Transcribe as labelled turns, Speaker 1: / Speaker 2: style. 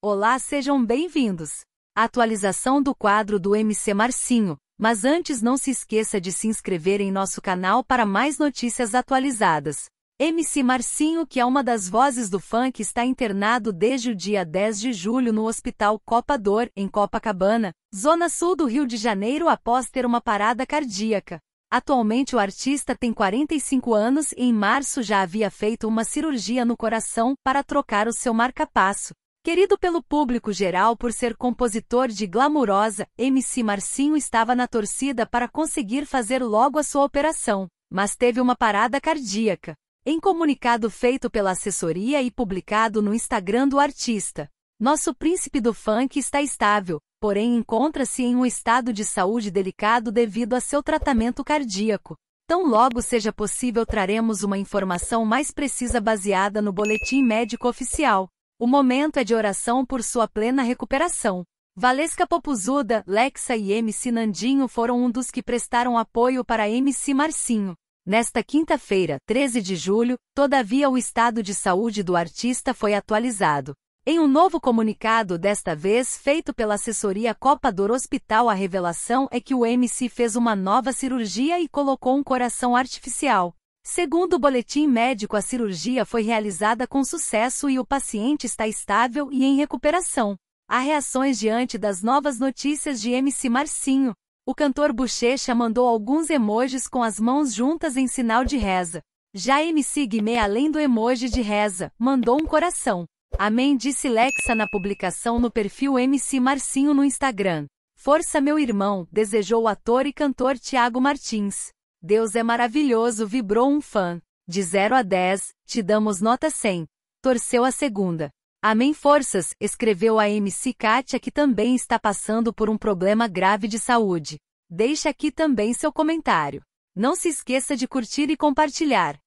Speaker 1: Olá, sejam bem-vindos. Atualização do quadro do MC Marcinho, mas antes não se esqueça de se inscrever em nosso canal para mais notícias atualizadas. MC Marcinho, que é uma das vozes do funk, está internado desde o dia 10 de julho no Hospital Copa Dor, em Copacabana, zona sul do Rio de Janeiro, após ter uma parada cardíaca. Atualmente o artista tem 45 anos e em março já havia feito uma cirurgia no coração para trocar o seu marcapasso. Querido pelo público geral por ser compositor de glamurosa, MC Marcinho estava na torcida para conseguir fazer logo a sua operação, mas teve uma parada cardíaca. Em comunicado feito pela assessoria e publicado no Instagram do artista, nosso príncipe do funk está estável, porém encontra-se em um estado de saúde delicado devido a seu tratamento cardíaco. Tão logo seja possível traremos uma informação mais precisa baseada no boletim médico oficial. O momento é de oração por sua plena recuperação. Valesca Popuzuda, Lexa e MC Nandinho foram um dos que prestaram apoio para MC Marcinho. Nesta quinta-feira, 13 de julho, todavia o estado de saúde do artista foi atualizado. Em um novo comunicado, desta vez feito pela assessoria Copa do Hospital, a revelação é que o MC fez uma nova cirurgia e colocou um coração artificial. Segundo o boletim médico, a cirurgia foi realizada com sucesso e o paciente está estável e em recuperação. Há reações diante das novas notícias de MC Marcinho. O cantor Bochecha mandou alguns emojis com as mãos juntas em sinal de reza. Já MC Guimê, além do emoji de reza, mandou um coração. Amém disse Lexa na publicação no perfil MC Marcinho no Instagram. Força meu irmão, desejou o ator e cantor Tiago Martins. Deus é maravilhoso, vibrou um fã. De 0 a 10, te damos nota 100. Torceu a segunda. Amém Forças, escreveu a MC Kátia que também está passando por um problema grave de saúde. Deixe aqui também seu comentário. Não se esqueça de curtir e compartilhar.